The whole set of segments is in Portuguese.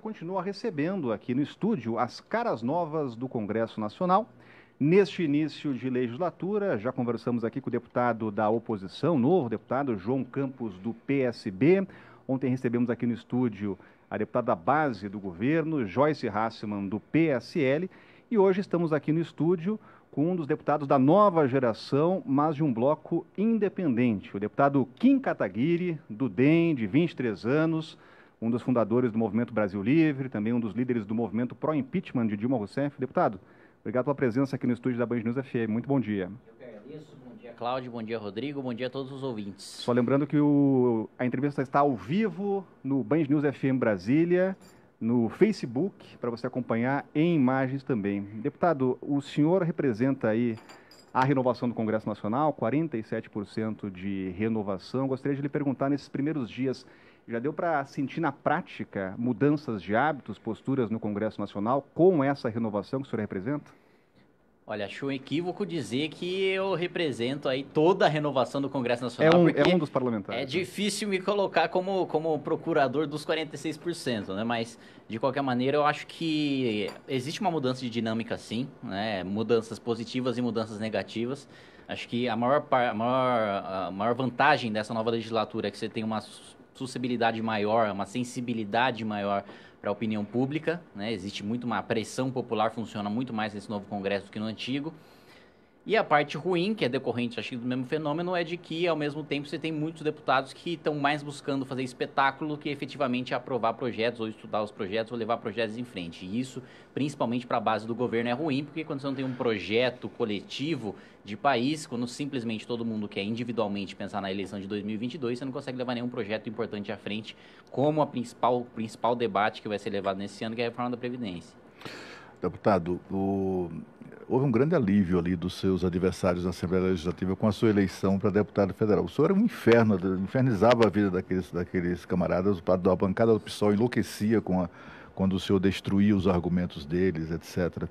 continua recebendo aqui no estúdio as caras novas do Congresso Nacional. Neste início de legislatura, já conversamos aqui com o deputado da oposição, novo deputado João Campos do PSB. Ontem recebemos aqui no estúdio a deputada base do governo, Joyce Hassman do PSL, e hoje estamos aqui no estúdio com um dos deputados da nova geração, mas de um bloco independente, o deputado Kim Kataguiri, do DEM, de 23 anos, um dos fundadores do Movimento Brasil Livre, também um dos líderes do movimento pró-impeachment de Dilma Rousseff. Deputado, obrigado pela presença aqui no estúdio da Band News FM. Muito bom dia. Bom dia, Cláudio. Bom dia, Rodrigo. Bom dia a todos os ouvintes. Só lembrando que o, a entrevista está ao vivo no Band News FM Brasília no Facebook para você acompanhar em imagens também. Deputado, o senhor representa aí a renovação do Congresso Nacional, 47% de renovação. Gostaria de lhe perguntar nesses primeiros dias já deu para sentir na prática mudanças de hábitos, posturas no Congresso Nacional com essa renovação que o senhor representa? Olha, acho um equívoco dizer que eu represento aí toda a renovação do Congresso Nacional. É um, é um dos parlamentares. É né? difícil me colocar como, como procurador dos 46%, né? Mas, de qualquer maneira, eu acho que existe uma mudança de dinâmica, sim, né? Mudanças positivas e mudanças negativas. Acho que a maior, a maior, a maior vantagem dessa nova legislatura é que você tem uma suscetibilidade maior, uma sensibilidade maior para a opinião pública, né? existe muito uma pressão popular, funciona muito mais nesse novo Congresso do que no antigo. E a parte ruim, que é decorrente, acho, do mesmo fenômeno, é de que, ao mesmo tempo, você tem muitos deputados que estão mais buscando fazer espetáculo que efetivamente aprovar projetos, ou estudar os projetos, ou levar projetos em frente. E isso, principalmente para a base do governo, é ruim, porque quando você não tem um projeto coletivo de país, quando simplesmente todo mundo quer individualmente pensar na eleição de 2022, você não consegue levar nenhum projeto importante à frente, como a principal, o principal debate que vai ser levado nesse ano, que é a reforma da Previdência. Deputado, o houve um grande alívio ali dos seus adversários na Assembleia Legislativa com a sua eleição para deputado federal. O senhor era um inferno, infernizava a vida daqueles, daqueles camaradas, a bancada do PSOL enlouquecia com a, quando o senhor destruía os argumentos deles, etc.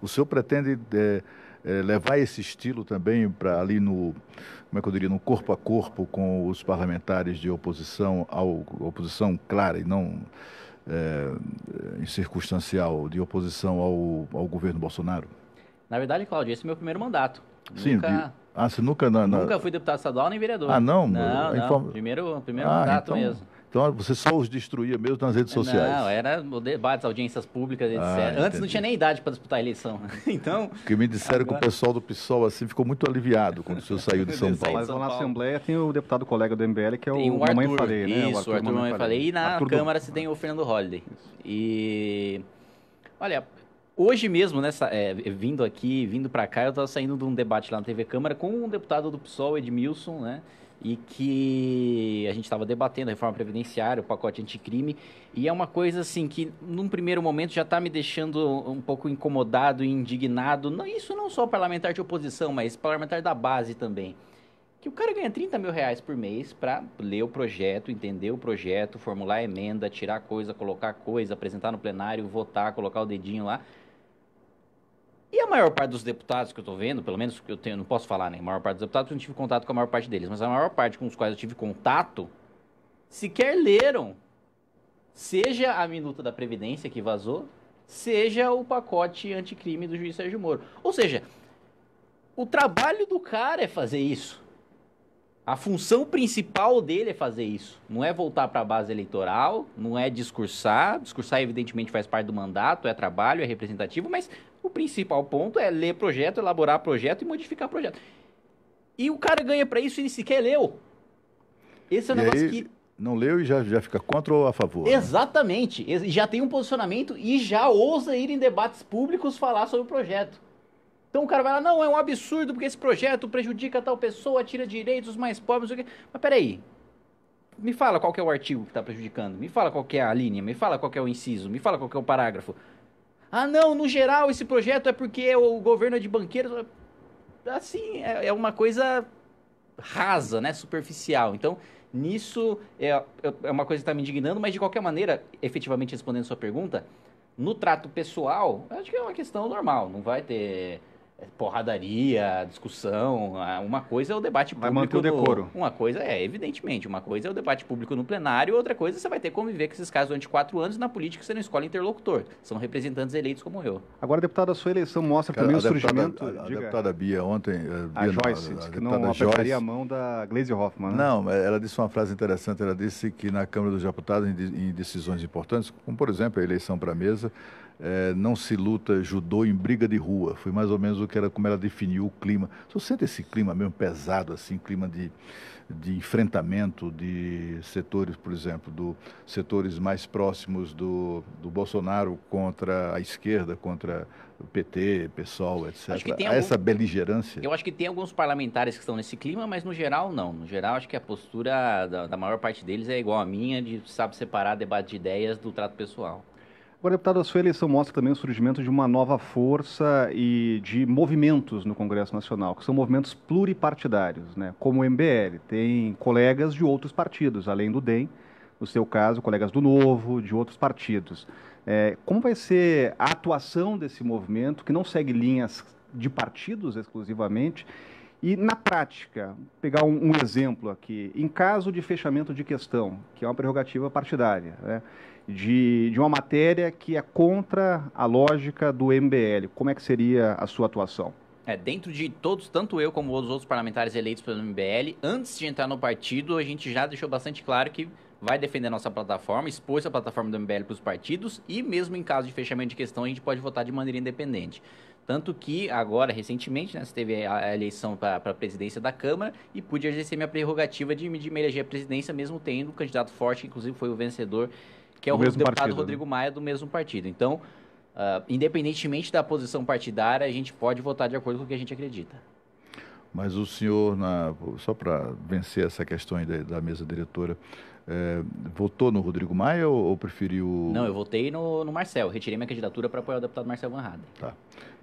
O senhor pretende é, é, levar esse estilo também para ali no, como é que eu diria, no corpo a corpo com os parlamentares de oposição, ao, oposição clara e não é, é circunstancial de oposição ao, ao governo Bolsonaro? Na verdade, Cláudio, esse é meu primeiro mandato. Sim, nunca, de... ah, você nunca... Na, na... Nunca fui deputado estadual nem vereador. Ah, não? Não, não. Primeiro, primeiro ah, mandato então... mesmo. Então você só os destruía mesmo nas redes sociais. Não, era debates, audiências públicas, etc. Ah, Antes não tinha nem idade para disputar a eleição. Então. Que me disseram agora... que o pessoal do PSOL assim ficou muito aliviado quando o senhor saiu de São Paulo. Mas lá na Assembleia tem o deputado colega do MBL, que é o, né? o Arthur, Mamãe Falei, né? Isso, o Arthur, Arthur Mamãe Falei. E na Arthur Câmara do... se tem o Fernando Holliday. Isso. E. Olha, Hoje mesmo, nessa, né, é, vindo aqui, vindo para cá, eu estava saindo de um debate lá na TV Câmara com um deputado do PSOL, Edmilson, né? E que a gente estava debatendo a reforma previdenciária, o pacote anticrime, e é uma coisa assim que, num primeiro momento, já está me deixando um pouco incomodado e indignado. Não, isso não só parlamentar de oposição, mas parlamentar da base também. Que o cara ganha 30 mil reais por mês para ler o projeto, entender o projeto, formular emenda, tirar coisa, colocar coisa, apresentar no plenário, votar, colocar o dedinho lá. E a maior parte dos deputados que eu estou vendo, pelo menos que eu tenho, não posso falar, né? A maior parte dos deputados, eu não tive contato com a maior parte deles, mas a maior parte com os quais eu tive contato sequer leram. Seja a minuta da Previdência que vazou, seja o pacote anticrime do juiz Sérgio Moro. Ou seja, o trabalho do cara é fazer isso. A função principal dele é fazer isso. Não é voltar para a base eleitoral, não é discursar. Discursar, evidentemente, faz parte do mandato, é trabalho, é representativo, mas o principal ponto é ler projeto, elaborar projeto e modificar projeto. E o cara ganha para isso e ele sequer leu. Esse é um negócio aí, que. Não leu e já, já fica contra ou a favor? Né? Exatamente. Né? Já tem um posicionamento e já ousa ir em debates públicos falar sobre o projeto. Então o cara vai lá, não, é um absurdo porque esse projeto prejudica tal pessoa, tira direitos dos mais pobres, não sei o quê. Mas peraí. Me fala qual é o artigo que está prejudicando. Me fala qual é a linha. Me fala qual é o inciso. Me fala qual é o parágrafo. Ah, não, no geral esse projeto é porque é o governo é de banqueiros. Assim, é, é uma coisa rasa, né? Superficial. Então, nisso é, é, é uma coisa que está me indignando, mas de qualquer maneira, efetivamente respondendo sua pergunta, no trato pessoal, acho que é uma questão normal. Não vai ter é porradaria, discussão. Uma coisa é o debate público. Vai manter o decoro. No, uma coisa é, evidentemente, uma coisa é o debate público no plenário, outra coisa você vai ter que conviver com esses casos durante quatro anos na política você não escolhe interlocutor. São representantes eleitos como eu. Agora, deputado, a sua eleição mostra Cara, também o surgimento. A, a, deputada Bia ontem. Eh, a, Bia, a Joyce, disse que não apertaria a mão da Glaze Hoffmann. Né? Não, ela disse uma frase interessante. Ela disse que na Câmara dos Deputados, em, em decisões importantes, como por exemplo a eleição para a mesa, é, não se luta judô em briga de rua. Foi mais ou menos o que era, como ela definiu o clima. Você sente esse clima mesmo pesado, assim, clima de, de enfrentamento de setores, por exemplo, do setores mais próximos do, do Bolsonaro contra a esquerda, contra o PT, PSOL, etc. Acho que tem algum... Essa beligerância. Eu acho que tem alguns parlamentares que estão nesse clima, mas no geral não. No geral, acho que a postura da, da maior parte deles é igual à minha, de sabe separar debate de ideias do trato pessoal. Agora, deputado, a sua eleição mostra também o surgimento de uma nova força e de movimentos no Congresso Nacional, que são movimentos pluripartidários, né? como o MBL. Tem colegas de outros partidos, além do DEM, no seu caso, colegas do Novo, de outros partidos. É, como vai ser a atuação desse movimento, que não segue linhas de partidos exclusivamente? E, na prática, pegar um, um exemplo aqui, em caso de fechamento de questão, que é uma prerrogativa partidária, né? de, de uma matéria que é contra a lógica do MBL. Como é que seria a sua atuação? É, dentro de todos, tanto eu como os outros parlamentares eleitos pelo MBL, antes de entrar no partido, a gente já deixou bastante claro que vai defender a nossa plataforma, expôs a plataforma do MBL para os partidos e mesmo em caso de fechamento de questão, a gente pode votar de maneira independente. Tanto que agora, recentemente, né, teve a eleição para a presidência da Câmara e pude exercer minha prerrogativa de, de me eleger à presidência, mesmo tendo um candidato forte, que inclusive foi o vencedor que é o, mesmo deputado partido, né? Rodrigo né? Maia do mesmo partido. Então, uh, independentemente da posição partidária, a gente pode votar de acordo com o que a gente acredita. Mas o senhor, na, só para vencer essa questão da, da mesa diretora, é, votou no Rodrigo Maia ou, ou, preferiu. Não, eu votei no, no Marcel. Retirei minha candidatura para apoiar o deputado Marcel Van Tá.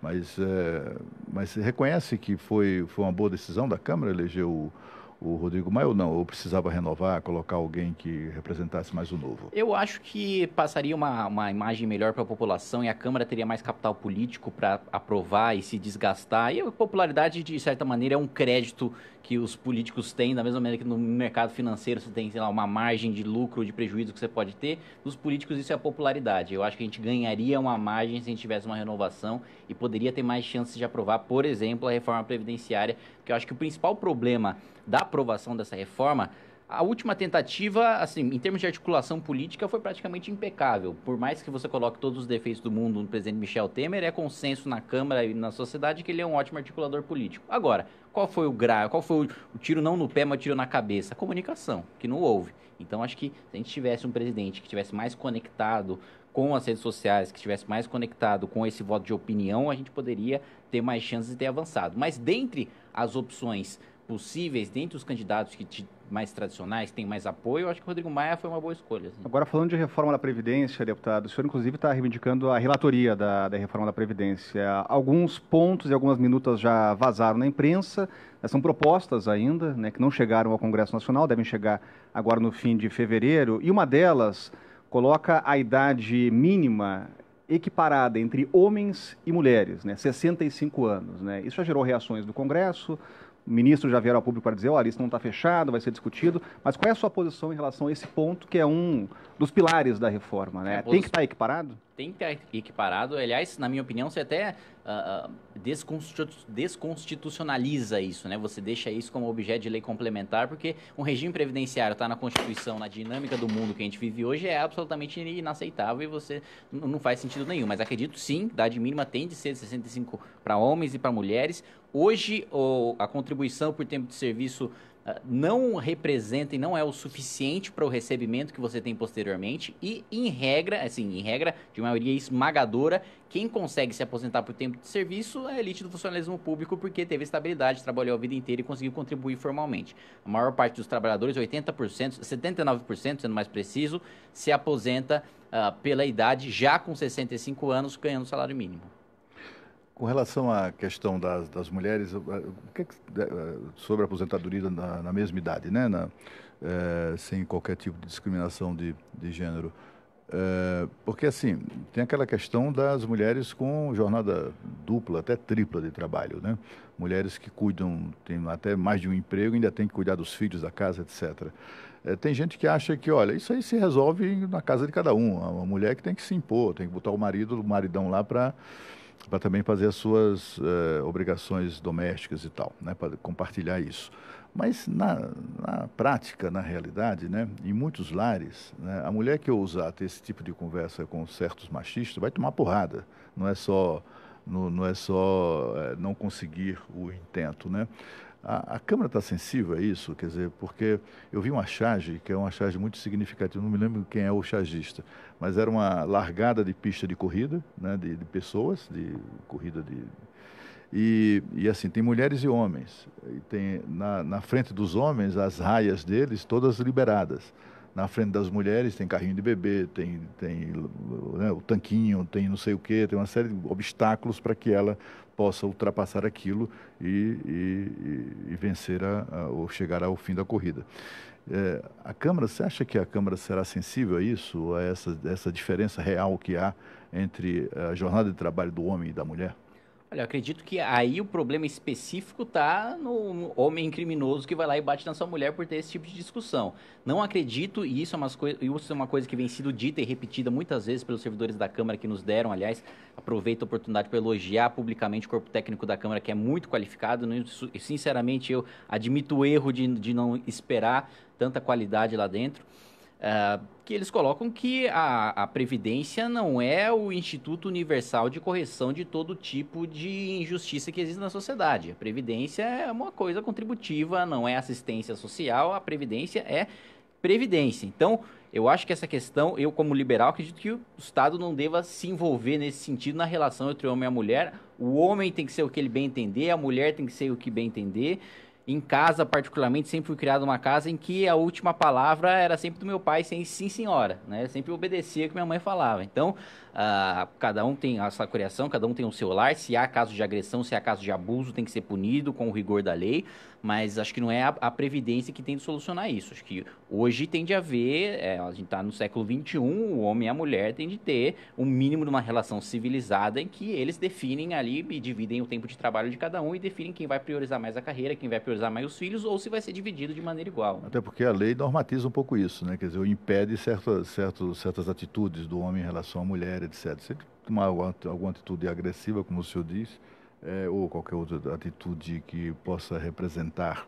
Mas, é, mas reconhece que foi, foi uma boa decisão da Câmara eleger o o Rodrigo Maia ou não? Ou precisava renovar, colocar alguém que representasse mais o novo? Eu acho que passaria uma, uma imagem melhor para a população e a Câmara teria mais capital político para aprovar e se desgastar. E a popularidade, de certa maneira, é um crédito que os políticos têm, da mesma maneira que no mercado financeiro você tem, sei lá, uma margem de lucro ou de prejuízo que você pode ter. Nos políticos, isso é a popularidade. Eu acho que a gente ganharia uma margem se a gente tivesse uma renovação e poderia ter mais chances de aprovar, por exemplo, a reforma previdenciária porque eu acho que o principal problema da aprovação dessa reforma a última tentativa, assim, em termos de articulação política, foi praticamente impecável. Por mais que você coloque todos os defeitos do mundo no presidente Michel Temer, é consenso na Câmara e na sociedade que ele é um ótimo articulador político. Agora, qual foi o grau, qual foi o tiro não no pé, mas o tiro na cabeça? A comunicação, que não houve. Então, acho que se a gente tivesse um presidente que tivesse mais conectado com as redes sociais, que estivesse mais conectado com esse voto de opinião, a gente poderia ter mais chances de ter avançado. Mas dentre as opções possíveis, dentre os candidatos que te, mais tradicionais têm mais apoio, eu acho que o Rodrigo Maia foi uma boa escolha. Assim. Agora, falando de reforma da Previdência, deputado, o senhor, inclusive, está reivindicando a relatoria da, da, reforma da Previdência. Alguns pontos e algumas minutas já vazaram na imprensa, são propostas ainda, né, que não chegaram ao Congresso Nacional, devem chegar agora no fim de fevereiro, e uma delas coloca a idade mínima equiparada entre homens e mulheres, né? 65 anos. Né? Isso já gerou reações do Congresso, o ministro já vieram ao público para dizer, olha, isso não está fechado, vai ser discutido, mas qual é a sua posição em relação a esse ponto, que é um, dos pilares da reforma, né? É, tem que estar tá equiparado? Tem que estar tá equiparado. Aliás, na minha opinião, você até uh, desconstitucionaliza isso, né? Você deixa isso como objeto de lei complementar, porque um regime previdenciário está na Constituição, na dinâmica do mundo que a gente vive hoje, é absolutamente inaceitável e você não faz sentido nenhum. Mas acredito sim, idade mínima tem de ser de 65 para homens e para mulheres. Hoje, a contribuição por tempo de serviço ah, não representa e não é o suficiente para o recebimento que você tem posteriormente e em regra, assim, em regra de maioria esmagadora, quem consegue se aposentar por tempo de serviço é a elite do funcionalismo público porque teve estabilidade, trabalhou a vida inteira e conseguiu contribuir formalmente. A maior parte dos trabalhadores, 80%, 79% sendo mais preciso, se aposenta uh, pela idade já com 65 anos ganhando salário mínimo. Com relação à questão das, das mulheres, que é que, eh, sobre a aposentadoria na, na mesma idade, né? Na, é, sem qualquer tipo de discriminação de, de gênero. É, porque, assim, tem aquela questão das mulheres com jornada dupla, até tripla de trabalho, né? Mulheres que cuidam, têm até mais de um emprego, ainda tem que cuidar dos filhos da casa, etc. É, tem gente que acha que, olha, isso aí se resolve na casa de cada um. A mulher que tem que se impor, tem que botar o marido, o maridão lá para para também fazer as suas uh, obrigações domésticas e tal, né, para compartilhar isso. Mas na, na, prática, na realidade, né, em muitos lares, né, a mulher que ousar ter esse tipo de conversa com certos machistas vai tomar porrada. Não é só não, não é só é, não conseguir o intento, né? A, a Câmara está sensível a é isso, quer dizer, porque eu vi uma charge, que é uma charge muito significativa, não me lembro quem é o chargista, mas era uma largada de pista de corrida, né, de, de pessoas, de corrida de, e, e, assim, tem mulheres e homens. E tem na, na, frente dos homens as raias deles todas liberadas. Na frente das mulheres tem carrinho de bebê, tem, tem né, o tanquinho, tem não sei o quê, tem uma série de obstáculos para que ela possa ultrapassar aquilo e, e, e vencer a, a, ou chegar ao fim da corrida. É, a Câmara, você acha que a Câmara será sensível a isso, a essa, essa diferença real que há entre a jornada de trabalho do homem e da mulher? Olha, eu acredito que aí o problema específico tá no homem criminoso que vai lá e bate na sua mulher por ter esse tipo de discussão. Não acredito, e isso é, umas isso é uma coisa que vem sido dita e repetida muitas vezes pelos servidores da Câmara que nos deram, aliás, aproveito a oportunidade para elogiar publicamente o corpo técnico da Câmara, que é muito qualificado, e né? sinceramente eu admito o erro de, de não esperar tanta qualidade lá dentro. Ah, que eles colocam que a, a, Previdência não é o Instituto Universal de correção de todo tipo de injustiça que existe na sociedade. A Previdência é uma coisa contributiva, não é assistência social, a Previdência é Previdência. Então, eu acho que essa questão, eu como liberal, acredito que o Estado não deva se envolver nesse sentido na relação entre o homem e a mulher. O homem tem que ser o que ele bem entender, a mulher tem que ser o que bem entender. Em casa, particularmente, sempre fui criado numa casa em que a última palavra era sempre do meu pai, sem sim senhora, né? Eu sempre obedecia o que minha mãe falava. Então, Uh, cada um tem a sua criação, cada um tem o seu lar. Se há caso de agressão, se há caso de abuso, tem que ser punido com o rigor da lei. Mas acho que não é a, a Previdência que tem de solucionar isso. Acho que hoje tem de haver, é, a gente está no século XXI, o homem e a mulher têm de ter um mínimo de uma relação civilizada em que eles definem ali e dividem o tempo de trabalho de cada um e definem quem vai priorizar mais a carreira, quem vai priorizar mais os filhos ou se vai ser dividido de maneira igual. Né? Até porque a lei normatiza um pouco isso, né? Quer dizer, impede certo, certo, certas atitudes do homem em relação à mulher, etc. Se ele tomar alguma atitude agressiva, como o senhor diz, é, ou qualquer outra atitude que possa representar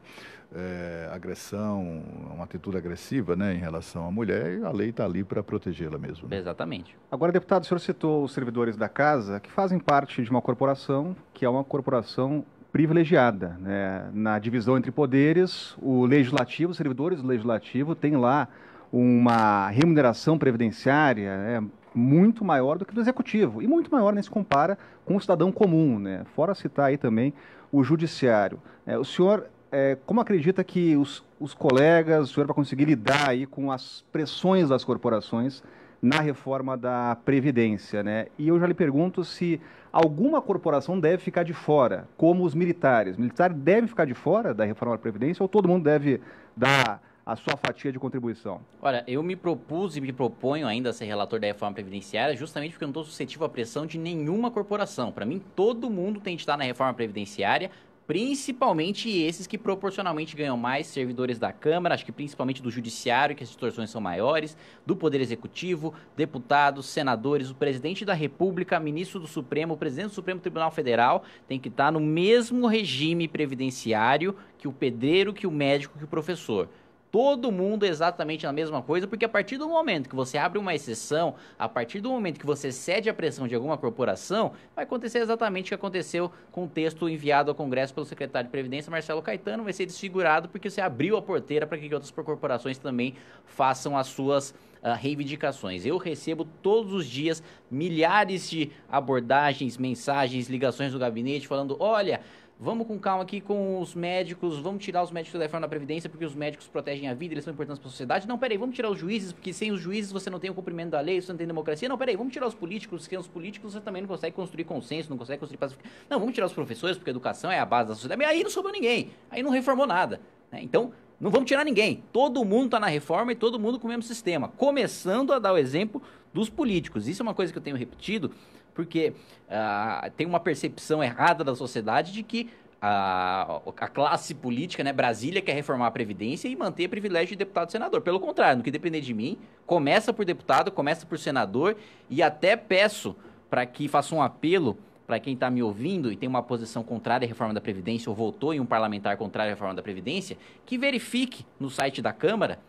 é, agressão, uma atitude agressiva né, em relação à mulher, a lei está ali para protegê-la mesmo. Né? Exatamente. Agora, deputado, o senhor citou os servidores da casa que fazem parte de uma corporação que é uma corporação privilegiada. Né? Na divisão entre poderes, o legislativo, os servidores do legislativo, têm lá uma remuneração previdenciária, né? muito maior do que do executivo e muito maior nem se compara com o cidadão comum, né? Fora citar aí também o judiciário. É, o senhor, é, como acredita que os, os colegas, o senhor vai conseguir lidar aí com as pressões das corporações na reforma da Previdência, né? E eu já lhe pergunto se alguma corporação deve ficar de fora, como os militares. militar deve ficar de fora da reforma da Previdência ou todo mundo deve dar a sua fatia de contribuição? Olha, eu me propus e me proponho ainda a ser relator da reforma previdenciária justamente porque eu não estou suscetível à pressão de nenhuma corporação. Para mim, todo mundo tem que estar na reforma previdenciária, principalmente esses que proporcionalmente ganham mais, servidores da Câmara, acho que principalmente do Judiciário, que as distorções são maiores, do Poder Executivo, deputados, senadores, o presidente da República, ministro do Supremo, o presidente do Supremo Tribunal Federal, tem que estar no mesmo regime previdenciário que o pedreiro, que o médico, que o professor todo mundo exatamente na mesma coisa, porque a partir do momento que você abre uma exceção, a partir do momento que você cede à pressão de alguma corporação, vai acontecer exatamente o que aconteceu com o texto enviado ao Congresso pelo secretário de Previdência, Marcelo Caetano, vai ser desfigurado porque você abriu a porteira para que outras corporações também façam as suas Uh, reivindicações. Eu recebo todos os dias milhares de abordagens, mensagens, ligações do gabinete falando: olha, Vamos com calma aqui com os médicos, vamos tirar os médicos da reforma da Previdência, porque os médicos protegem a vida, eles são importantes para a sociedade. Não, peraí, vamos tirar os juízes, porque sem os juízes você não tem o cumprimento da lei, você não tem democracia. Não, peraí, vamos tirar os políticos, porque os políticos você também não consegue construir consenso, não consegue construir paz. Não, vamos tirar os professores, porque a educação é a base da sociedade. aí não sobrou ninguém, aí não reformou nada. Né? Então, não vamos tirar ninguém. Todo mundo está na reforma e todo mundo com o mesmo sistema. Começando a dar o exemplo dos políticos. Isso é uma coisa que eu tenho repetido porque ah, tem uma percepção errada da sociedade de que a, ah, a, classe política, né? Brasília quer reformar a Previdência e manter privilégio de deputado e senador. Pelo contrário, no que depender de mim, começa por deputado, começa por senador e até peço para que faça um apelo para quem está me ouvindo e tem uma posição contrária à reforma da Previdência ou votou em um parlamentar contrário à reforma da Previdência, que verifique no site da Câmara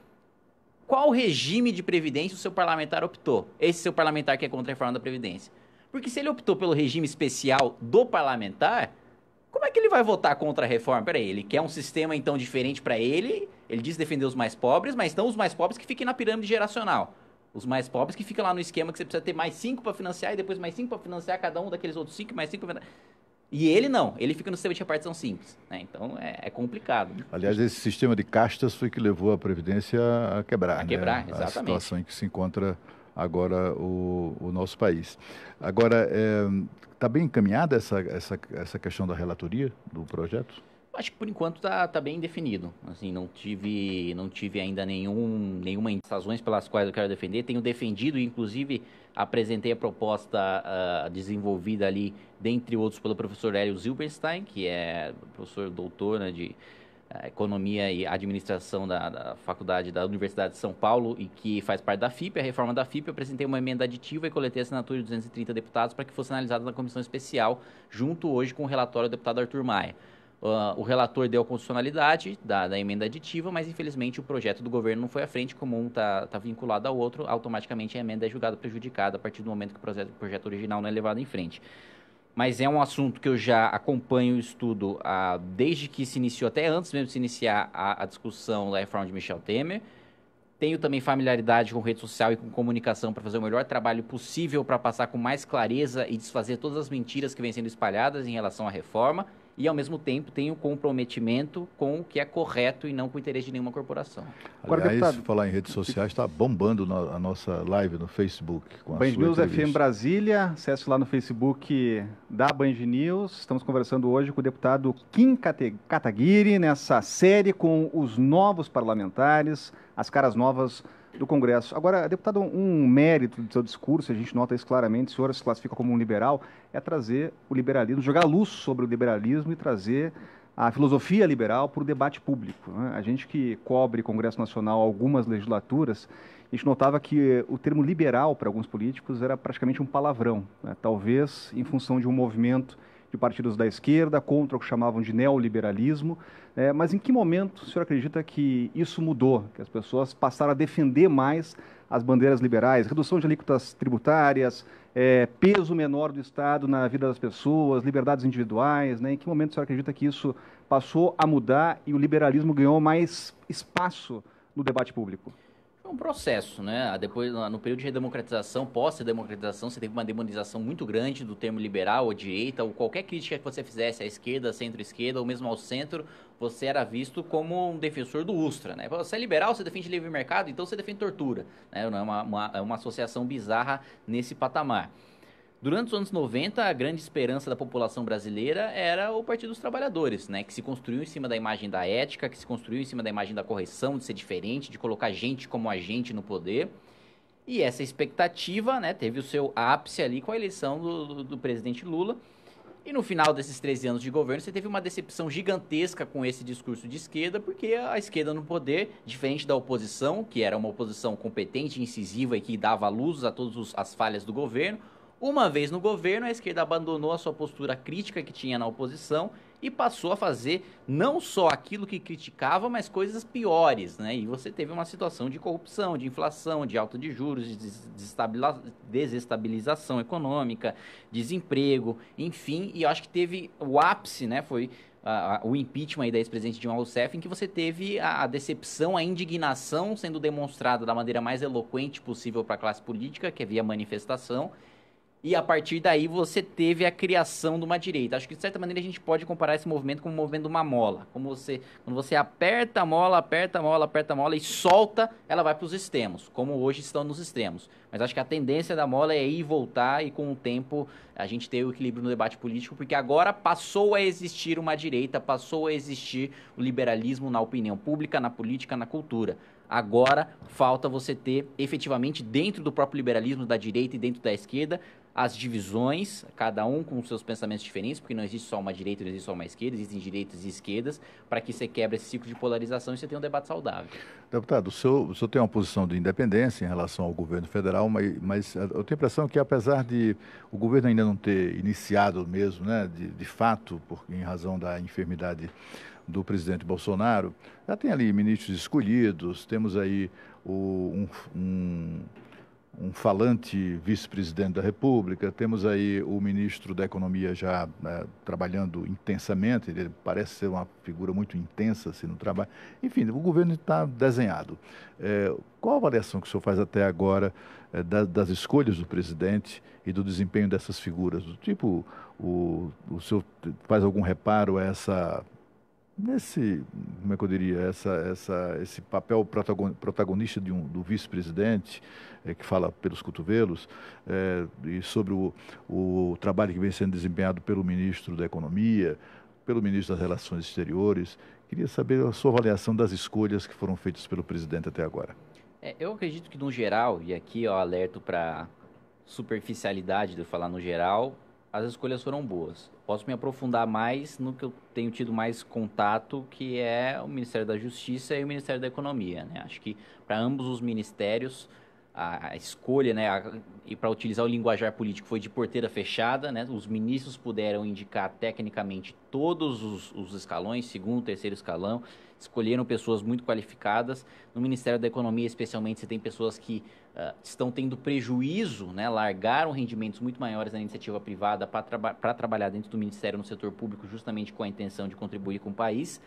qual regime de Previdência o seu parlamentar optou. Esse seu parlamentar que é contra a reforma da Previdência porque se ele optou pelo regime especial do parlamentar, como é que ele vai votar contra a reforma? Peraí, ele quer um sistema então diferente para ele, ele diz defender os mais pobres, mas estão os mais pobres que fiquem na pirâmide geracional. Os mais pobres que ficam lá no esquema que você precisa ter mais cinco para financiar e depois mais cinco para financiar cada um daqueles outros cinco, mais cinco. E ele não, ele fica no sistema de repartição simples. Né? Então é, é complicado. Né? Aliás, esse sistema de castas foi que levou a Previdência a quebrar. A né? quebrar, né? exatamente. A situação em que se encontra agora o, o nosso país. Agora, está é, tá bem encaminhada essa, essa, essa questão da relatoria do projeto? Acho que por enquanto está tá bem definido. Assim, não tive, não tive ainda nenhum, nenhuma razões pelas quais eu quero defender. Tenho defendido, inclusive apresentei a proposta uh, desenvolvida ali, dentre outros, pelo professor Hélio Zilberstein, que é professor doutor né, de Economia e Administração da, da, Faculdade da Universidade de São Paulo e que faz parte da FIP, a reforma da FIP, eu apresentei uma emenda aditiva e coletei a assinatura de 230 deputados para que fosse analisada na comissão especial, junto hoje com o relatório do deputado Arthur Maia. Uh, o relator deu a constitucionalidade da, da, emenda aditiva, mas infelizmente o projeto do governo não foi à frente, como um está tá vinculado ao outro, automaticamente a emenda é julgada prejudicada a partir do momento que o projeto, o projeto original não é levado em frente mas é um assunto que eu já acompanho o estudo desde que se iniciou, até antes mesmo de se iniciar a, a discussão da reforma de Michel Temer. Tenho também familiaridade com rede social e com comunicação para fazer o melhor trabalho possível para passar com mais clareza e desfazer todas as mentiras que vêm sendo espalhadas em relação à reforma e, ao mesmo tempo, tem o um comprometimento com o que é correto e não com o interesse de nenhuma corporação. Agora, Aliás, deputado, falar em redes sociais, está bombando na, a nossa live no Facebook. Com a Band News entrevista. FM Brasília, acesse lá no Facebook da Band News. Estamos conversando hoje com o deputado Kim Kataguiri nessa série com os novos parlamentares, as caras novas do Congresso. Agora, deputado, um mérito do seu discurso, a gente nota isso claramente, o senhor se classifica como um liberal, é trazer o liberalismo, jogar luz sobre o liberalismo e trazer a filosofia liberal para o debate público. Né? A gente que cobre Congresso Nacional algumas legislaturas, a gente notava que o termo liberal para alguns políticos era praticamente um palavrão, né? talvez em função de um movimento de partidos da esquerda contra o que chamavam de neoliberalismo. É, mas em que momento o senhor acredita que isso mudou, que as pessoas passaram a defender mais as bandeiras liberais, redução de alíquotas tributárias, é, peso menor do Estado na vida das pessoas, liberdades individuais? Né? Em que momento o senhor acredita que isso passou a mudar e o liberalismo ganhou mais espaço no debate público? um processo, né? Ah, depois, no período de redemocratização, pós-democratização, você teve uma demonização muito grande do termo liberal ou direita, ou qualquer crítica que você fizesse à esquerda, centro-esquerda, ou mesmo ao centro, você era visto como um defensor do Ustra, né? Você é liberal, você defende livre mercado, então você defende tortura, né? É uma, uma, é uma associação bizarra nesse patamar. Durante os anos 90, a grande esperança da população brasileira era o Partido dos Trabalhadores, né, que se construiu em cima da imagem da ética, que se construiu em cima da imagem da correção, de ser diferente, de colocar gente como agente no poder. E essa expectativa né, teve o seu ápice ali com a eleição do, do, do presidente Lula. E no final desses 13 anos de governo, você teve uma decepção gigantesca com esse discurso de esquerda, porque a esquerda no poder, diferente da oposição, que era uma oposição competente, incisiva e que dava luz a todas as falhas do governo, uma vez no governo, a esquerda abandonou a sua postura crítica que tinha na oposição e passou a fazer não só aquilo que criticava, mas coisas piores, né? E você teve uma situação de corrupção, de inflação, de alta de juros, de desestabilização econômica, desemprego, enfim. E eu acho que teve o ápice, né? Foi uh, o impeachment da ex-presidente Dilma Rousseff, em que você teve a, decepção, a indignação sendo demonstrada da maneira mais eloquente possível para a classe política, que havia é manifestação e a partir daí você teve a criação de uma direita. Acho que de certa maneira a gente pode comparar esse movimento como o movimento de uma mola. Como você, quando você aperta a mola, aperta a mola, aperta a mola e solta, ela vai para os extremos, como hoje estão nos extremos. Mas acho que a tendência da mola é ir e voltar e com o tempo a gente ter o equilíbrio no debate político, porque agora passou a existir uma direita, passou a existir o liberalismo na opinião pública, na política, na cultura. Agora falta você ter efetivamente dentro do próprio liberalismo da direita e dentro da esquerda as divisões, cada um com seus pensamentos diferentes, porque não existe só uma direita, não existe só uma esquerda, existem direitas e esquerdas, para que você quebre esse ciclo de polarização e você tenha um debate saudável. Deputado, o senhor, o senhor tem uma posição de independência em relação ao governo federal, mas, mas eh, eu tenho a impressão que, apesar de o governo ainda não ter iniciado mesmo, né, de, de fato, por, em razão da enfermidade do presidente Bolsonaro, já tem ali ministros escolhidos, temos aí o, um, um um falante vice-presidente da República, temos aí o ministro da Economia já né, trabalhando intensamente, ele parece ser uma figura muito intensa assim, no trabalho. Enfim, o governo está desenhado. É, qual a avaliação que o senhor faz até agora é, das, das escolhas do presidente e do desempenho dessas figuras? Do tipo, o, o senhor faz algum reparo a essa nesse, como é que eu diria, essa, essa, esse papel protagonista de um, do vice-presidente, é, que fala pelos cotovelos, é, e sobre o, o trabalho que vem sendo desempenhado pelo ministro da Economia, pelo ministro das Relações Exteriores, queria saber a sua avaliação das escolhas que foram feitas pelo presidente até agora. É, eu acredito que, no geral, e aqui eu alerto para superficialidade de eu falar no geral, as escolhas foram boas. Posso me aprofundar mais no que eu tenho tido mais contato, que é o Ministério da Justiça e o Ministério da Economia. Né? Acho que para ambos os ministérios a, escolha, né, a, e para utilizar o linguajar político, foi de porteira fechada, né, os ministros puderam indicar tecnicamente todos os, os escalões, segundo, terceiro escalão, escolheram pessoas muito qualificadas. No Ministério da Economia, especialmente, você tem pessoas que uh, estão tendo prejuízo, né? largaram rendimentos muito maiores na iniciativa privada para traba trabalhar dentro do Ministério no setor público, justamente com a intenção de contribuir com o país.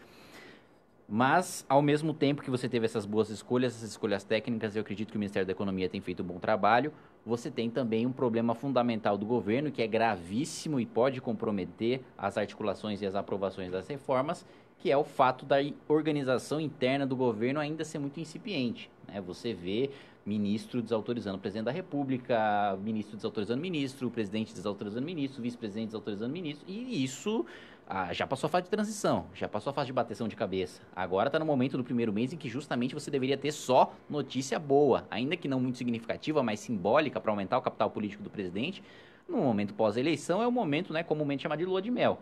Mas, ao mesmo tempo que você teve essas boas escolhas, essas escolhas técnicas, eu acredito que o Ministério da Economia tem feito um bom trabalho. Você tem também um problema fundamental do governo, que é gravíssimo e pode comprometer as articulações e as aprovações das reformas, que é o fato da organização interna do governo ainda ser muito incipiente. Né? Você vê ministro desautorizando o presidente da República, ministro desautorizando ministro, presidente desautorizando ministro, vice-presidente desautorizando ministro, e isso ah, já passou a fase de transição, já passou a fase de bateção de cabeça. Agora está no momento do primeiro mês em que justamente você deveria ter só notícia boa, ainda que não muito significativa, mas simbólica para aumentar o capital político do presidente. No momento pós-eleição é o momento, né, comumente chamado de lua de mel.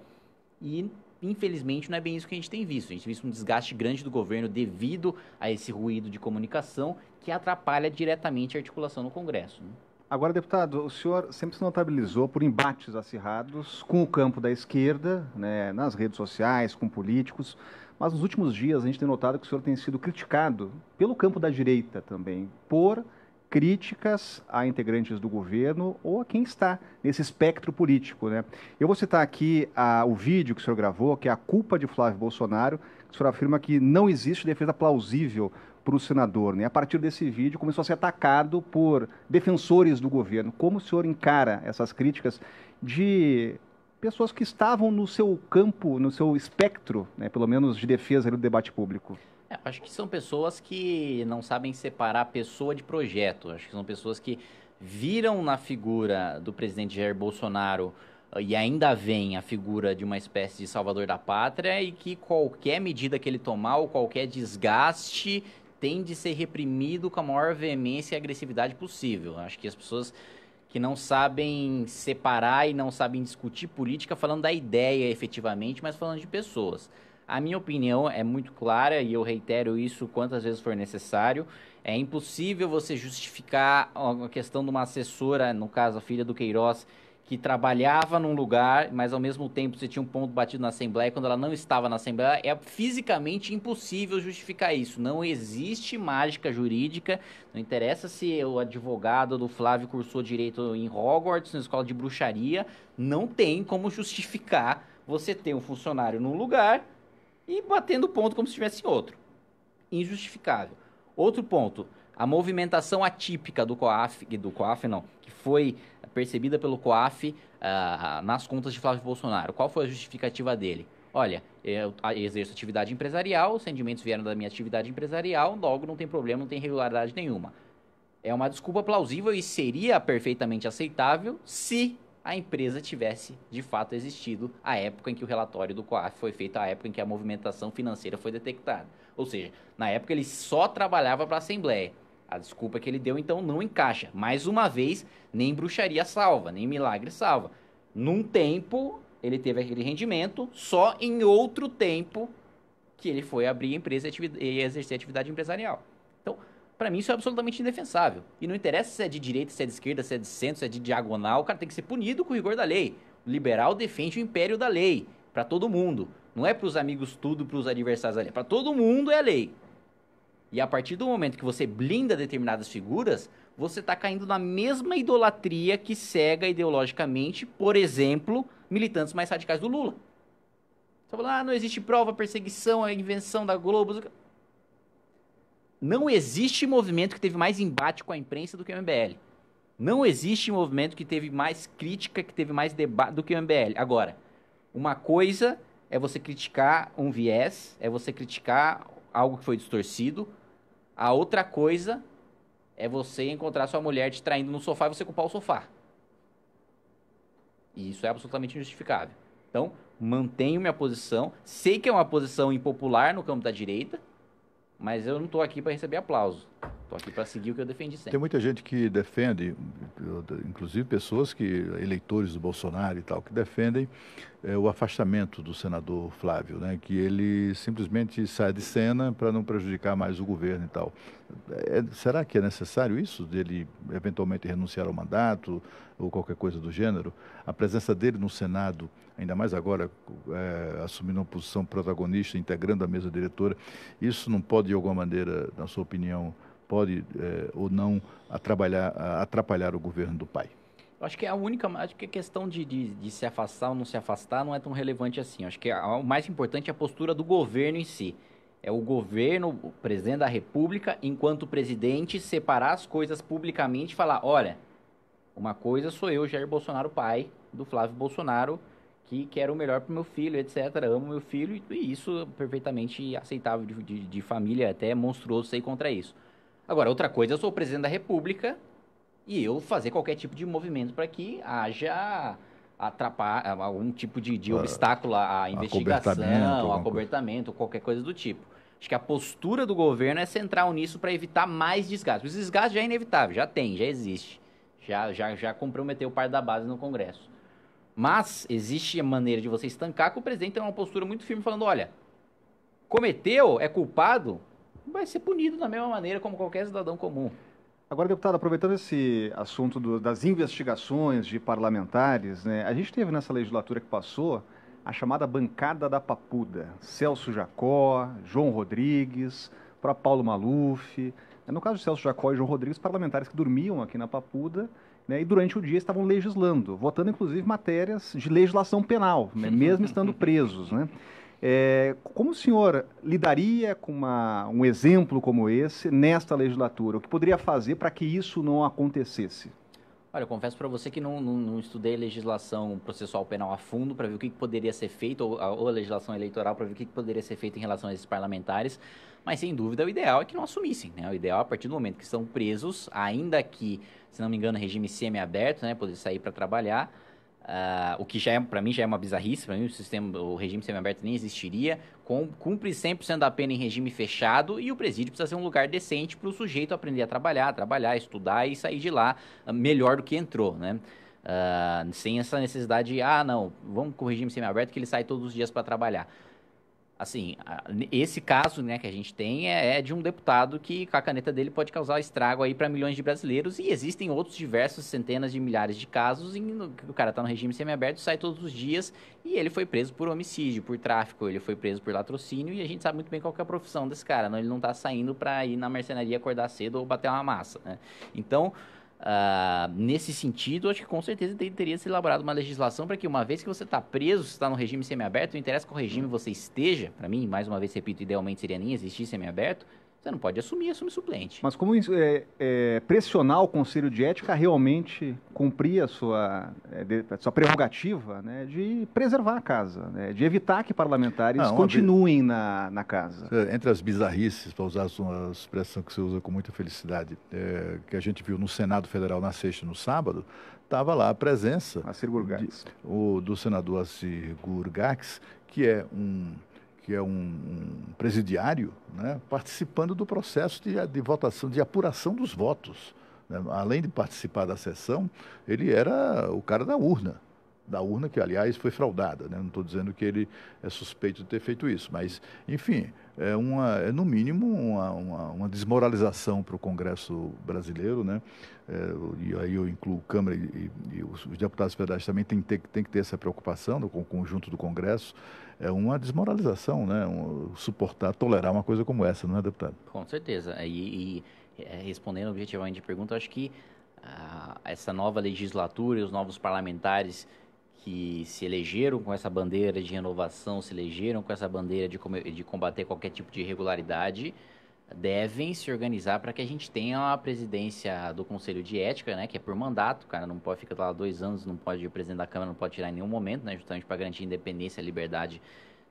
E Infelizmente, não é bem isso que a gente tem visto. A gente tem visto um desgaste grande do governo devido a esse ruído de comunicação que atrapalha diretamente a articulação no Congresso. Né? Agora, deputado, o senhor sempre se notabilizou por embates acirrados com o campo da esquerda, né, nas redes sociais, com políticos, mas nos últimos dias a gente tem notado que o senhor tem sido criticado pelo campo da direita também, por críticas a integrantes do governo ou a quem está nesse espectro político. Né? Eu vou citar aqui a, o vídeo que o senhor gravou, que é a culpa de Flávio Bolsonaro, que o senhor afirma que não existe defesa plausível para o senador. Né? A partir desse vídeo começou a ser atacado por defensores do governo. Como o senhor encara essas críticas de pessoas que estavam no seu campo, no seu espectro, né, pelo menos de defesa do debate público? É, acho que são pessoas que não sabem separar pessoa de projeto. Acho que são pessoas que viram na figura do presidente Jair Bolsonaro ah, e ainda vem a figura de uma espécie de salvador da pátria e que qualquer medida que ele tomar ou qualquer desgaste tem de ser reprimido com a maior veemência e agressividade possível. Acho que as pessoas que não sabem separar e não sabem discutir política falando da ideia efetivamente, mas falando de pessoas. A minha opinião é muito clara e eu reitero isso quantas vezes for necessário. É impossível você justificar a questão de uma assessora, no caso a filha do Queiroz, que trabalhava num lugar, mas ao mesmo tempo você tinha um ponto batido na Assembleia, quando ela não estava na Assembleia, é fisicamente impossível justificar isso. Não existe mágica jurídica, não interessa se o advogado do Flávio cursou direito em Hogwarts, na escola de bruxaria, não tem como justificar você ter um funcionário num lugar e batendo ponto como se tivesse outro. Injustificável. Outro ponto, a movimentação atípica do COAF, do COAF não, que foi percebida pelo COAF uh, nas contas de Flávio Bolsonaro. Qual foi a justificativa dele? Olha, eu ah, exerço atividade empresarial, os rendimentos vieram da minha atividade empresarial, logo não tem problema, não tem irregularidade nenhuma. É uma desculpa plausível e seria perfeitamente aceitável se a empresa tivesse de fato existido à época em que o relatório do COAF foi feito, à época em que a movimentação financeira foi detectada. Ou seja, na época ele só trabalhava para a Assembleia. A desculpa que ele deu então não encaixa. Mais uma vez, nem bruxaria salva, nem milagre salva. Num tempo ele teve aquele rendimento, só em outro tempo que ele foi abrir a empresa e exercer atividade empresarial. Para mim, isso é absolutamente indefensável. E não interessa se é de direita, se é de esquerda, se é de centro, se é de diagonal, o cara tem que ser punido com o rigor da lei. O liberal defende o império da lei para todo mundo. Não é para os amigos tudo, para os adversários ali. É para todo mundo é a lei. E a partir do momento que você blinda determinadas figuras, você está caindo na mesma idolatria que cega ideologicamente, por exemplo, militantes mais radicais do Lula. Você fala, ah, não existe prova, perseguição, é invenção da Globo não existe movimento que teve mais embate com a imprensa do que o MBL. Não existe movimento que teve mais crítica, que teve mais debate do que o MBL. Agora, uma coisa é você criticar um viés, é você criticar algo que foi distorcido. A outra coisa é você encontrar sua mulher te traindo no sofá e você culpar o sofá. E isso é absolutamente injustificável. Então, mantenho minha posição. Sei que é uma posição impopular no campo da direita, mas eu não estou aqui para receber aplauso. Estou aqui para seguir o que eu defendi sempre. Tem muita gente que defende, inclusive pessoas que, eleitores do Bolsonaro e tal, que defendem é, o afastamento do senador Flávio, né? que ele simplesmente sai de cena para não prejudicar mais o governo e tal. É, será que é necessário isso, dele eventualmente renunciar ao mandato ou qualquer coisa do gênero? A presença dele no Senado ainda mais agora é, assumindo uma posição protagonista, integrando a mesa diretora, isso não pode, de alguma maneira, na sua opinião, pode é, ou não atrapalhar, atrapalhar o governo do pai? acho que é a única acho que a questão de, de, de, se afastar ou não se afastar não é tão relevante assim. Acho que a, o mais importante é a postura do governo em si. É o governo, o presidente da República, enquanto presidente, separar as coisas publicamente e falar: olha, uma coisa sou eu, Jair Bolsonaro, pai do Flávio Bolsonaro, aqui, quero o melhor pro meu filho, etc. Amo meu filho, e isso é perfeitamente aceitável de, de, de família, até monstruoso sair contra isso. Agora, outra coisa, eu sou o presidente da República e eu fazer qualquer tipo de movimento para que haja atrapalha, algum tipo de, de ah, obstáculo à investigação, acobertamento, acobertamento qualquer coisa do tipo. Acho que a postura do governo é central nisso para evitar mais desgastes. Os desgastes já é inevitável, já tem, já existe. Já, já, já comprometeu parte da base no Congresso. Mas existe a maneira de você estancar que o presidente tem uma postura muito firme falando, olha, cometeu, é culpado, vai ser punido da mesma maneira como qualquer cidadão comum. Agora, deputado, aproveitando esse assunto do, das investigações de parlamentares, né, a gente teve nessa legislatura que passou a chamada bancada da papuda. Celso Jacó, João Rodrigues, para Paulo Maluf. No caso de Celso Jacó e João Rodrigues, parlamentares que dormiam aqui na papuda né, e durante o dia estavam legislando, votando inclusive matérias de legislação penal, né, mesmo estando presos. Né? É, como o senhor lidaria com uma, um exemplo como esse nesta legislatura? O que poderia fazer para que isso não acontecesse? Olha, eu confesso para você que não, não, não, estudei legislação processual penal a fundo para ver o que, que, poderia ser feito, ou a, ou a legislação eleitoral para ver o que, que, poderia ser feito em relação a esses parlamentares, mas sem dúvida o ideal é que não assumissem. Né? O ideal, é a partir do momento que estão presos, ainda que, se não me engano, regime aberto, né, poder sair para trabalhar, Uh, o que já é, para mim já é uma bizarrice, para mim o, sistema, o regime semiaberto nem existiria. Com, cumpre 100% da pena em regime fechado e o presídio precisa ser um lugar decente para o sujeito aprender a trabalhar, trabalhar, estudar e sair de lá ah, melhor do que entrou, né? Uh, sem essa necessidade de, ah, não, vamos com o regime semiaberto que ele sai todos os dias para trabalhar assim, esse caso, né, que a gente tem é, é, de um deputado que com a caneta dele pode causar estrago aí para milhões de brasileiros e existem outros diversos centenas de milhares de casos em o cara tá no regime semiaberto, sai todos os dias e ele foi preso por homicídio, por tráfico, ele foi preso por latrocínio e a gente sabe muito bem qual é a profissão desse cara, não, ele não tá saindo para ir na mercenaria acordar cedo ou bater uma massa, né? Então, Uh, nesse sentido, acho que com certeza teria se elaborado uma legislação para que, uma vez que você está preso, está no regime semiaberto, não interessa qual regime você esteja, para mim, mais uma vez repito, idealmente seria nem existir semiaberto, você não pode assumir, assume suplente. Mas como é, é, pressionar o Conselho de Ética a realmente cumprir a sua, é, de, a sua prerrogativa né, de preservar a casa, né, de evitar que parlamentares não, continuem na, na casa? É, entre as bizarrices, para usar uma expressão que você usa com muita felicidade, é, que a gente viu no Senado Federal na sexta e no sábado, estava lá a presença de, o, do senador Assir Gurgax, que é um que é um, um presidiário, né, participando do processo de, de, votação, de apuração dos votos. Né? Além de participar da sessão, ele era o cara da urna. Da urna, que aliás foi fraudada. Né? Não estou dizendo que ele é suspeito de ter feito isso, mas, enfim, é, uma, é no mínimo uma, uma, uma desmoralização para o Congresso brasileiro, né? É, e aí eu incluo Câmara e, e os, os, deputados federais também têm que, tem que ter essa preocupação com o conjunto do Congresso. É uma desmoralização, né? Um, suportar, tolerar uma coisa como essa, não é, deputado? Com certeza. E, e é, respondendo objetivamente a pergunta, acho que ah, essa nova legislatura e os novos parlamentares que se elegeram com essa bandeira de renovação, se elegeram com essa bandeira de, de combater qualquer tipo de irregularidade, devem se organizar para que a gente tenha a presidência do Conselho de Ética, né, que é por mandato, o cara não pode ficar lá dois anos, não pode, ir presidente da Câmara não pode tirar em nenhum momento, né, justamente para garantir a independência e liberdade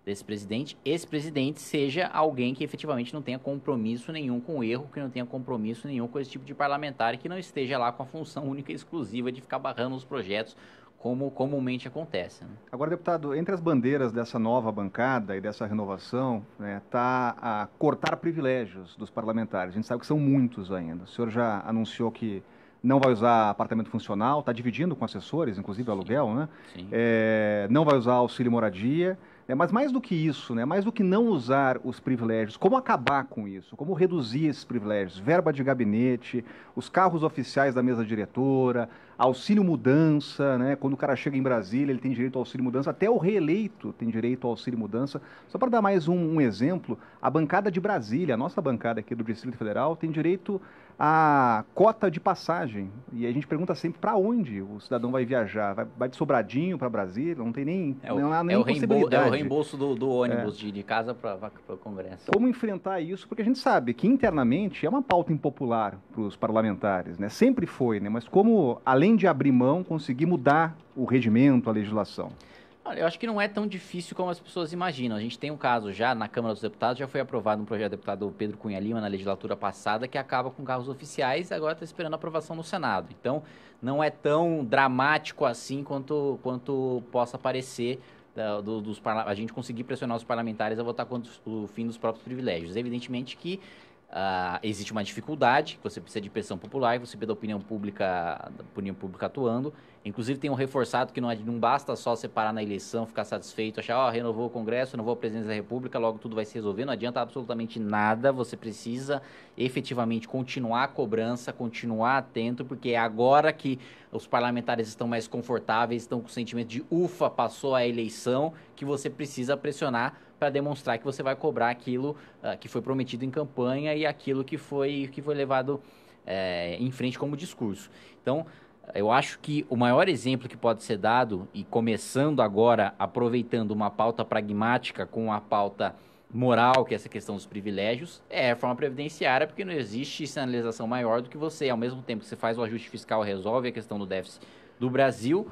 desse presidente, esse presidente seja alguém que efetivamente não tenha compromisso nenhum com o erro, que não tenha compromisso nenhum com esse tipo de parlamentar, que não esteja lá com a função única e exclusiva de ficar barrando os projetos como comumente acontece. Né? Agora, deputado, entre as bandeiras dessa nova bancada e dessa renovação, está né, tá a cortar privilégios dos parlamentares. A gente sabe que são muitos ainda. O senhor já anunciou que não vai usar apartamento funcional, está dividindo com assessores, inclusive aluguel, né? Sim. É, não vai usar auxílio moradia né? Mas mais do que isso, né? mais do que não usar os privilégios, como acabar com isso? Como reduzir esses privilégios? Verba de gabinete, os carros oficiais da mesa diretora, auxílio mudança, né? quando o cara chega em Brasília, ele tem direito ao auxílio mudança, até o reeleito tem direito ao auxílio mudança. Só para dar mais um, um exemplo, a bancada de Brasília, a nossa bancada aqui do Distrito Federal, tem direito a cota de passagem. E a gente pergunta sempre para onde o cidadão vai viajar. Vai, vai de Sobradinho para Brasília? Não tem nem, é o, não há nem é o possibilidade. É o reembolso do, do ônibus é. de, de casa para o Congresso. Como enfrentar isso? Porque a gente sabe que internamente é uma pauta impopular para os parlamentares. Né? Sempre foi, né? mas como, além de abrir mão, conseguir mudar o regimento, a legislação? Olha, eu acho que não é tão difícil como as pessoas imaginam. A gente tem um caso já na Câmara dos Deputados, já foi aprovado um projeto do deputado Pedro Cunha Lima na legislatura passada que acaba com carros oficiais, e agora está esperando aprovação no Senado. Então, não é tão dramático assim quanto, quanto possa parecer da, do, dos, a gente conseguir pressionar os parlamentares a votar contra o fim dos próprios privilégios. Evidentemente que Uh, existe uma dificuldade, você precisa de pressão popular, você precisa da opinião pública, da opinião pública atuando. Inclusive tem um reforçado que não, é, não basta só separar na eleição, ficar satisfeito, achar, ó, oh, renovou o Congresso, renovou a presidência da República, logo tudo vai se resolver, não adianta absolutamente nada, você precisa efetivamente continuar a cobrança, continuar atento, porque é agora que os parlamentares estão mais confortáveis, estão com o sentimento de ufa, passou a eleição, que você precisa pressionar para demonstrar que você vai cobrar aquilo uh, que foi prometido em campanha e aquilo que foi, que foi levado é, em frente como discurso. Então, eu acho que o maior exemplo que pode ser dado, e começando agora aproveitando uma pauta pragmática com a pauta moral, que é essa questão dos privilégios, é a reforma previdenciária, porque não existe sinalização maior do que você, ao mesmo tempo que você faz o ajuste fiscal, resolve a questão do déficit do Brasil,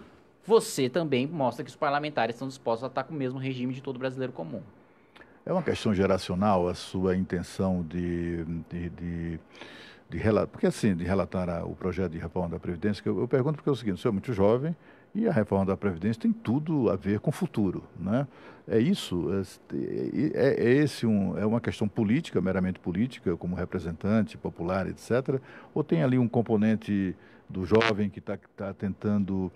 você também mostra que os parlamentares estão dispostos a estar com o mesmo regime de todo brasileiro comum. É uma questão geracional a sua intenção de, de, de, de relatar, porque assim, de relatar o projeto de reforma da Previdência, que eu, eu pergunto porque é o seguinte, o senhor é muito jovem e a reforma da Previdência tem tudo a ver com o futuro, né? É isso, é, é, é, é esse um, é uma questão política, meramente política, como representante popular, etc., ou tem ali um componente do jovem que está tá tentando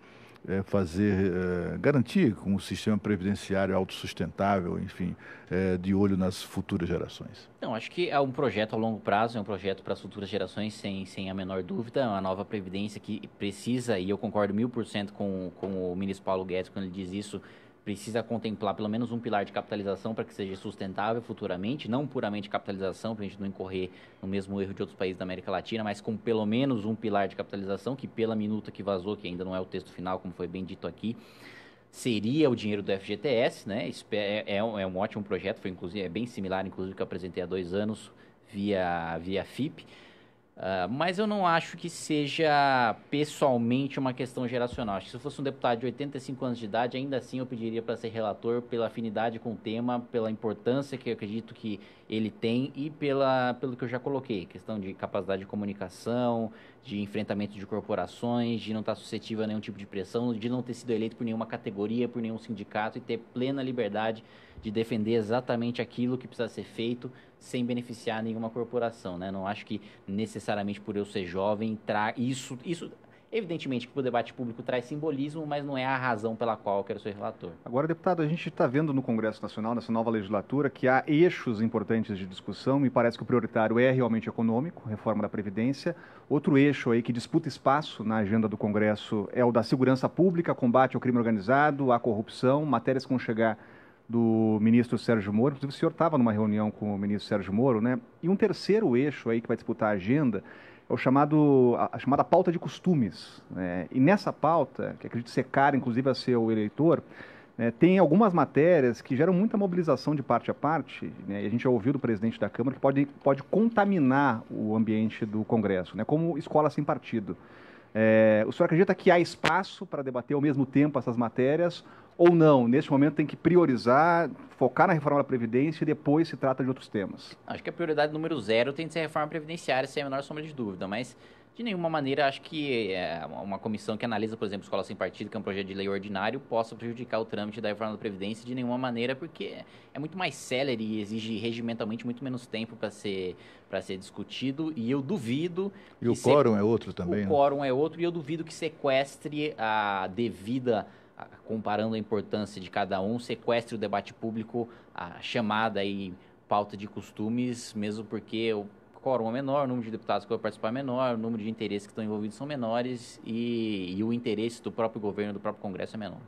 é, fazer, é, garantir um sistema previdenciário autossustentável, enfim, é, de olho nas futuras gerações? Não, acho que é um projeto a longo prazo, é um projeto para as futuras gerações, sem, sem a menor dúvida. É uma nova previdência que precisa, e eu concordo mil por cento com o ministro Paulo Guedes quando ele diz isso, precisa contemplar pelo menos um pilar de capitalização para que seja sustentável futuramente, não puramente capitalização, para a gente não incorrer no mesmo erro de outros países da América Latina, mas com pelo menos um pilar de capitalização, que pela minuta que vazou, que ainda não é o texto final, como foi bem dito aqui, seria o dinheiro do FGTS, né? É, é, é um, ótimo projeto, foi inclusive é bem similar, inclusive que eu apresentei há dois anos via via FIP ah, mas eu não acho que seja pessoalmente uma questão geracional. Acho que se fosse um deputado de 85 anos de idade, ainda assim eu pediria para ser relator pela afinidade com o tema, pela importância que eu acredito que ele tem e pela, pelo que eu já coloquei, questão de capacidade de comunicação, de enfrentamento de corporações, de não estar tá suscetível a nenhum tipo de pressão, de não ter sido eleito por nenhuma categoria, por nenhum sindicato e ter plena liberdade de defender exatamente aquilo que precisa ser feito, sem beneficiar nenhuma corporação, né? Não acho que necessariamente por eu ser jovem tra isso isso Evidentemente que o debate público traz simbolismo, mas não é a razão pela qual eu quero ser relator. Agora, deputado, a gente está vendo no Congresso Nacional, nessa nova legislatura, que há eixos importantes de discussão. Me parece que o prioritário é realmente econômico, reforma da Previdência. Outro eixo aí que disputa espaço na agenda do Congresso é o da segurança pública, combate ao crime organizado, à corrupção, matérias que vão chegar do ministro Sérgio Moro. Inclusive, o senhor estava numa reunião com o ministro Sérgio Moro, né? E um terceiro eixo aí que vai disputar a agenda é o chamado, a, chamada pauta de costumes. Né? E nessa pauta, que acredito ser cara, inclusive, a seu eleitor, né, tem algumas matérias que geram muita mobilização de parte a parte, né? e a gente já ouviu do presidente da Câmara que pode, pode contaminar o ambiente do Congresso, né? como escola sem partido. É, o senhor acredita que há espaço para debater ao mesmo tempo essas matérias ou não? Neste momento tem que priorizar, focar na reforma da Previdência e depois se trata de outros temas? Acho que a prioridade número zero tem de ser a reforma previdenciária, sem a menor sombra de dúvida, mas de nenhuma maneira acho que é, uma comissão que analisa, por exemplo, escola sem partido, que é um projeto de lei ordinário, possa prejudicar o trâmite da reforma da Previdência de nenhuma maneira, porque é muito mais célere e exige regimentalmente muito menos tempo para ser, para ser discutido. E eu duvido. E o quórum é outro também? O né? quórum é outro, e eu duvido que sequestre a devida comparando a importância de cada um, sequestre o debate público, a chamada e pauta de costumes, mesmo porque o quórum é menor, o número de deputados que vão participar é menor, o número de interesses que estão envolvidos são menores e, e o interesse do próprio governo, do próprio Congresso é menor.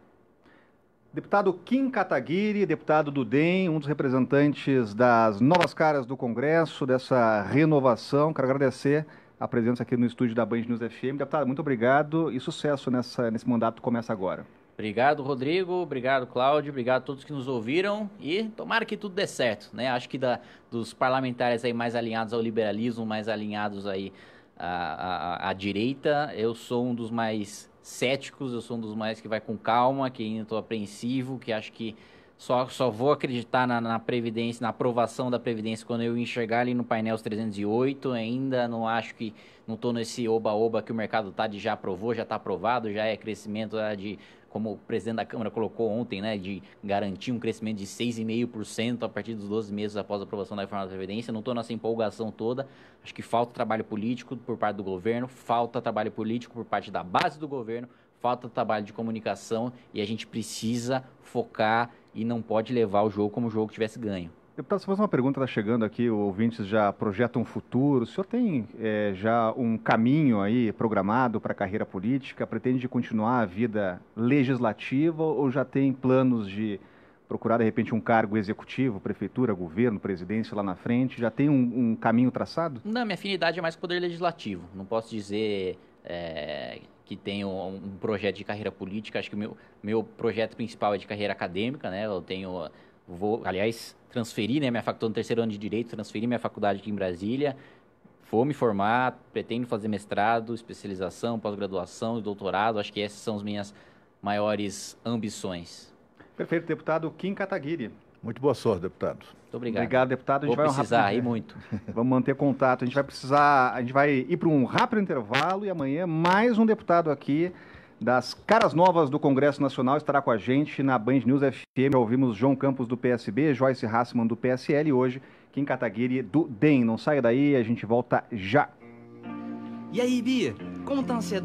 Deputado Kim Kataguiri, deputado do DEM, um dos representantes das novas caras do Congresso, dessa renovação. Quero agradecer a presença aqui no estúdio da Band News FM. Deputado, muito obrigado e sucesso nessa, nesse mandato que começa agora. Obrigado, Rodrigo. Obrigado, Cláudio. Obrigado a todos que nos ouviram. E tomara que tudo dê certo, né? Acho que da, dos parlamentares aí mais alinhados ao liberalismo, mais alinhados aí à, à, à direita, eu sou um dos mais céticos, eu sou um dos mais que vai com calma, que ainda estou apreensivo, que acho que só, só vou acreditar na, na, Previdência, na aprovação da Previdência, quando eu enxergar ali no painel os 308. Ainda não acho que. Não estou nesse oba-oba que o mercado está de já aprovou, já está aprovado, já é crescimento é de como o presidente da Câmara colocou ontem, né, de garantir um crescimento de 6,5% a partir dos 12 meses após a aprovação da reforma da Previdência. Não estou nessa empolgação toda. Acho que falta trabalho político por parte do governo, falta trabalho político por parte da base do governo, falta trabalho de comunicação e a gente precisa focar e não pode levar o jogo como o jogo tivesse ganho. Deputado, se fosse uma pergunta está chegando aqui, o ouvintes já projetam um futuro. O senhor tem é, já um caminho aí programado para a carreira política? Pretende continuar a vida legislativa ou já tem planos de procurar, de repente, um cargo executivo, prefeitura, governo, presidência lá na frente? Já tem um, um caminho traçado? Não, minha afinidade é mais com o poder legislativo. Não posso dizer é, que tenho um projeto de carreira política. Acho que o meu, meu projeto principal é de carreira acadêmica, né? Eu tenho Vou, aliás, transferir né, minha faculdade no terceiro ano de Direito, transferir minha faculdade aqui em Brasília, vou me formar, pretendo fazer mestrado, especialização, pós-graduação e doutorado. Acho que essas são as minhas maiores ambições. Perfeito, deputado Kim Kataguiri. Muito boa sorte, deputado. Muito obrigado. Obrigado, deputado. A gente Vou vai precisar um rápido... ir muito. Vamos manter contato. A gente vai precisar, a gente vai ir para um rápido intervalo e amanhã mais um deputado aqui das caras novas do Congresso Nacional estará com a gente na Band News FM. Já ouvimos João Campos do PSB, Joyce Hassman do PSL e hoje Kim Kataguiri do DEM. Não saia daí, a gente volta já. E aí, Bia, como tá a ansiedade?